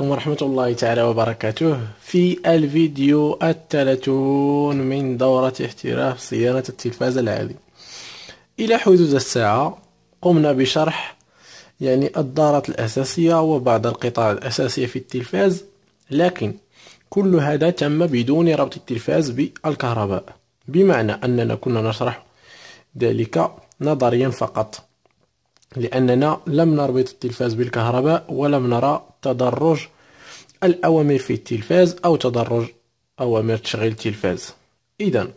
عليكم ورحمة الله تعالى وبركاته في الفيديو الثلاثون من دورة احتراف صيانة التلفاز العادي إلى حدود الساعة قمنا بشرح يعني الدارات الأساسية وبعض القطع الأساسية في التلفاز لكن كل هذا تم بدون ربط التلفاز بالكهرباء بمعنى أننا كنا نشرح ذلك نظريا فقط لأننا لم نربط التلفاز بالكهرباء ولم نرى تدرج الأوامر في التلفاز أو تدرج أوامر تشغيل التلفاز إذا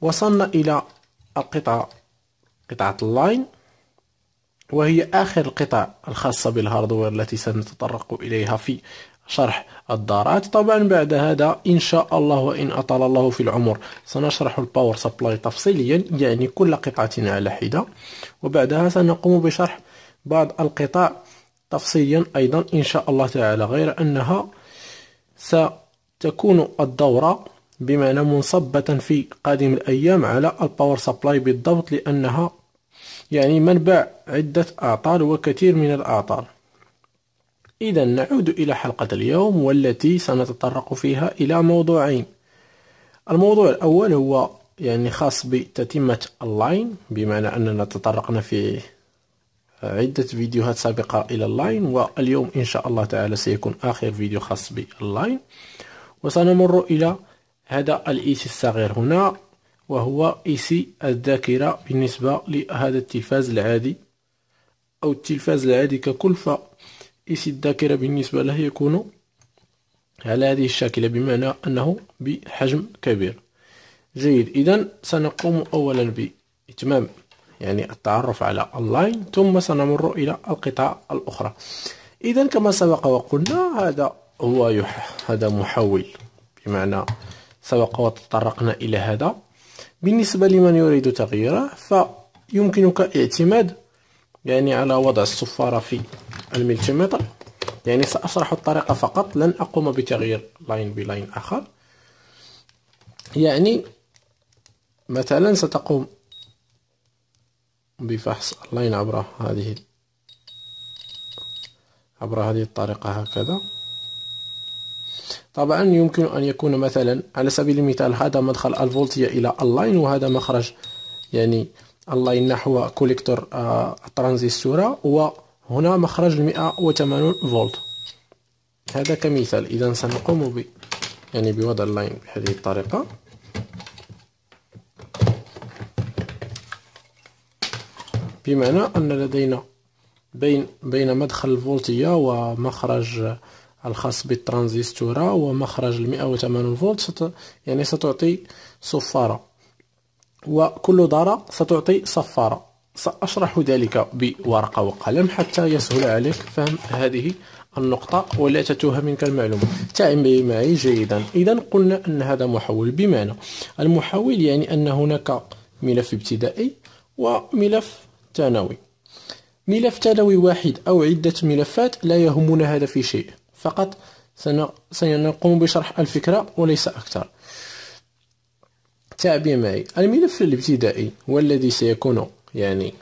وصلنا إلى القطعة قطعة اللاين وهي آخر القطع الخاصة بالهاردوير التي سنتطرق إليها في شرح الدارات طبعا بعد هذا إن شاء الله وإن أطال الله في العمر سنشرح الباور سبلاي تفصيليا يعني كل قطعة على حدة وبعدها سنقوم بشرح بعض القطع تفصيليا أيضا إن شاء الله تعالى غير أنها ستكون الدورة بمعنى منصبة في قادم الأيام على الباور سبلاي بالضبط لأنها يعني منبع عدة أعطال وكثير من الأعطال إذا نعود إلى حلقة اليوم والتي سنتطرق فيها إلى موضوعين الموضوع الأول هو يعني خاص بتتمة اللاين بمعنى أننا تطرقنا في عدة فيديوهات سابقة إلى اللاين واليوم إن شاء الله تعالى سيكون آخر فيديو خاص باللاين وسنمر إلى هذا الإيسي الصغير هنا وهو إيسي الذاكرة بالنسبة لهذا التلفاز العادي أو التلفاز العادي ككلفة إيس الذاكرة بالنسبة له يكون على هذه الشاكلة بمعنى أنه بحجم كبير جيد إذا سنقوم أولا بإتمام يعني التعرف على اللاين ثم سنمر إلى القطع الأخرى إذا كما سبق وقلنا هذا هو يح... هذا محول بمعنى سبق وتطرقنا إلى هذا بالنسبة لمن يريد تغييره فيمكنك اعتماد يعني على وضع الصفارة في الملتيمتر يعني سأشرح الطريقة فقط لن أقوم بتغيير لاين بلاين آخر يعني مثلا ستقوم بفحص اللاين عبر هذه عبر هذه الطريقة هكذا طبعا يمكن أن يكون مثلا على سبيل المثال هذا مدخل الفولتية إلى اللاين وهذا مخرج يعني اللاين نحو كوليكتور آه، الترانزستورة و هنا مخرج 180 فولت هذا كمثال إذا سنقوم ب يعني بوضع اللاين بهذه الطريقة بمعنى أن لدينا بين بين مدخل الفولتية ومخرج الخاص بالترانزستورة ومخرج ال 180 فولت ست يعني ستعطي صفارة وكل دارة ستعطي صفارة سأشرح ذلك بورقة وقلم حتى يسهل عليك فهم هذه النقطة ولا تتوه منك المعلومة تعمل معي جيدا إذا قلنا أن هذا محول بمعنى المحول يعني أن هناك ملف ابتدائي وملف ثانوي ملف ثانوي واحد أو عدة ملفات لا يهمنا هذا في شيء فقط سنقوم بشرح الفكرة وليس أكثر تعبي معي الملف الابتدائي والذي سيكون يعني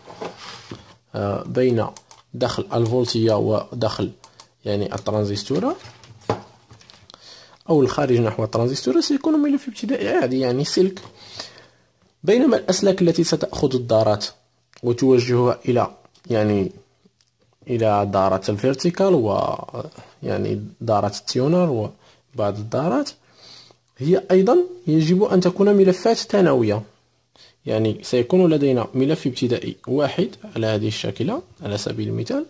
آه، بين دخل الفولتية ودخل يعني الترانزستورة أو الخارج نحو الترانزستورة سيكون ملف ابتدائي عادي يعني سلك بينما الأسلاك التي ستأخذ الدارات وتوجهها إلى يعني إلى دارة الفيرتيكال و آه، يعني دارة التيونر وبعض الدارات هي أيضا يجب أن تكون ملفات ثانوية يعني سيكون لدينا ملف ابتدائي واحد على هذه الشاكلة على سبيل المثال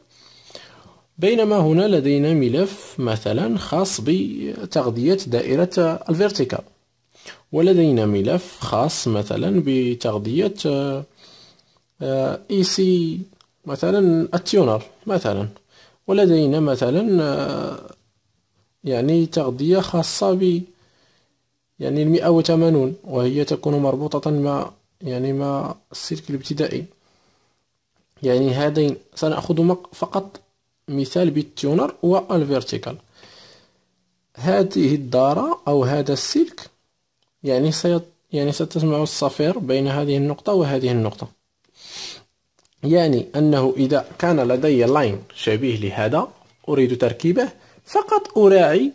بينما هنا لدينا ملف مثلا خاص بتغذية دائرة الفيرتيكال ولدينا ملف خاص مثلا بتغذية آه، اي سي مثلا التيونر مثلا ولدينا مثلا آه، يعني تغذية خاصة ب يعني المئة وثمانون وهي تكون مربوطة مع يعني ما السلك الابتدائي يعني هذين سنأخذ فقط مثال بالتيونر والفيرتيكال هذه الدارة أو هذا السلك يعني سيط يعني ستسمع الصفير بين هذه النقطة وهذه النقطة يعني أنه إذا كان لدي لاين شبيه لهذا أريد تركيبه فقط أراعي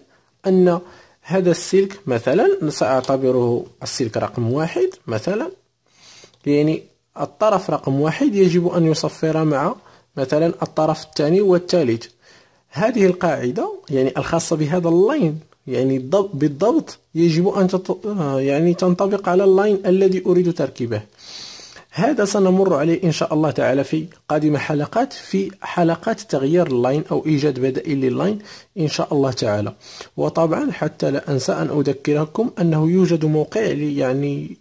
أن هذا السلك مثلا سأعتبره السلك رقم واحد مثلا يعني الطرف رقم واحد يجب أن يصفر مع مثلا الطرف الثاني والثالث هذه القاعدة يعني الخاصة بهذا اللاين يعني بالضبط يجب أن تط... آه، يعني تنطبق على اللاين الذي أريد تركيبه هذا سنمر عليه إن شاء الله تعالى في قادم حلقات في حلقات تغيير اللاين أو إيجاد بدائل لللاين إن شاء الله تعالى وطبعا حتى لا أنسى أن أذكركم أنه يوجد موقع يعني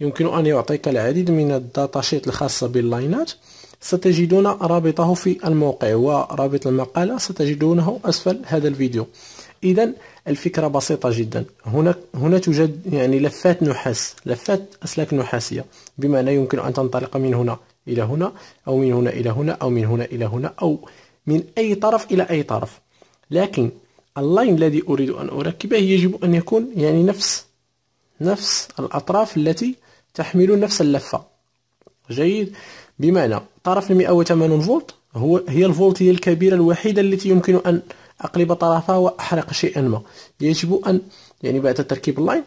يمكن أن يعطيك العديد من الداتا شيت الخاصة باللاينات ستجدون رابطه في الموقع ورابط المقالة ستجدونه أسفل هذا الفيديو إذا الفكرة بسيطة جدا هنا هنا توجد يعني لفات نحاس لفات أسلاك نحاسية بمعنى يمكن أن تنطلق من هنا إلى هنا أو من هنا إلى هنا أو من هنا إلى هنا أو من أي طرف إلى أي طرف لكن اللاين الذي أريد أن أركبه يجب أن يكون يعني نفس نفس الأطراف التي تحمل نفس اللفة جيد بمعنى طرف المئة وثمانون فولت هو هي الفولتية الكبيرة الوحيدة التي يمكن أن أقلب طرفها وأحرق شيئا ما يجب أن يعني بعد تركيب اللاين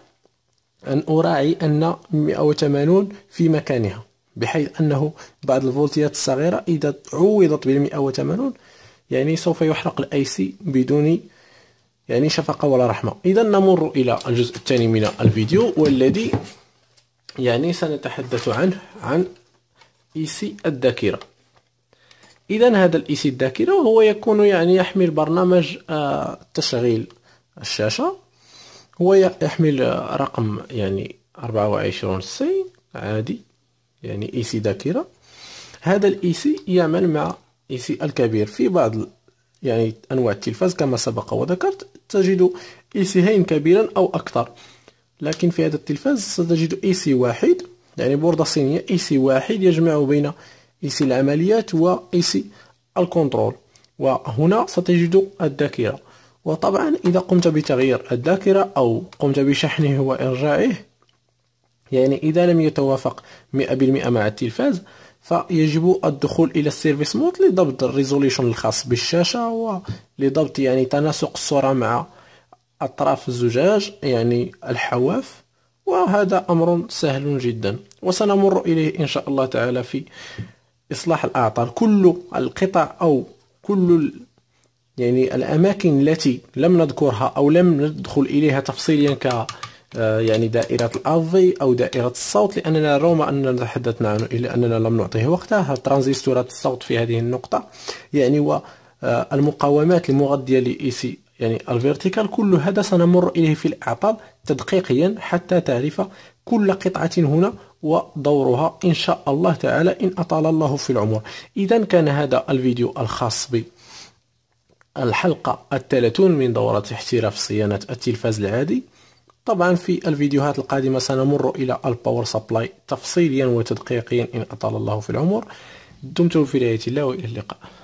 أن أراعي أن 180 في مكانها بحيث أنه بعض الفولتيات الصغيرة إذا عوضت بال 180 يعني سوف يحرق الاي سي بدون يعني شفقة ولا رحمة إذا نمر إلى الجزء الثاني من الفيديو والذي يعني سنتحدث عنه عن إيسي الذاكرة إذا هذا سي الذاكرة هو يكون يعني يحمل برنامج آه، تشغيل الشاشة هو يحمل آه، رقم يعني 24 سي عادي يعني إيسي ذاكرة هذا سي يعمل مع إيسي الكبير في بعض يعني أنواع التلفاز كما سبق وذكرت تجد هين كبيرا أو أكثر لكن في هذا التلفاز ستجد اي سي واحد يعني بوردة صينية اي سي واحد يجمع بين اي سي العمليات و اي سي الكنترول وهنا ستجد الذاكرة وطبعا إذا قمت بتغيير الذاكرة أو قمت بشحنه وإرجاعه يعني إذا لم يتوافق 100% مع التلفاز فيجب الدخول إلى السيرفيس مود لضبط الريزوليشن الخاص بالشاشة ولضبط يعني تناسق الصورة مع أطراف الزجاج يعني الحواف وهذا أمر سهل جدا وسنمر إليه إن شاء الله تعالى في إصلاح الأعطار كل القطع أو كل يعني الأماكن التي لم نذكرها أو لم ندخل إليها تفصيليا ك آه، يعني دائرة الافي أو دائرة الصوت لأننا رغم أننا تحدثنا عنه إلا أننا لم نعطيه وقتها ترانزستورات الصوت في هذه النقطة يعني والمقاومات آه، المغذية لإي سي يعني الفيرتيكال كل هذا سنمر إليه في الأعطاب تدقيقيا حتى تعرف كل قطعة هنا ودورها إن شاء الله تعالى إن أطال الله في العمر إذا كان هذا الفيديو الخاص ب الحلقة الثلاثون من دورة احتراف صيانة التلفاز العادي طبعا في الفيديوهات القادمة سنمر إلى الباور سبلاي تفصيليا وتدقيقيا إن أطال الله في العمر دمتم في رعاية الله وإلى اللقاء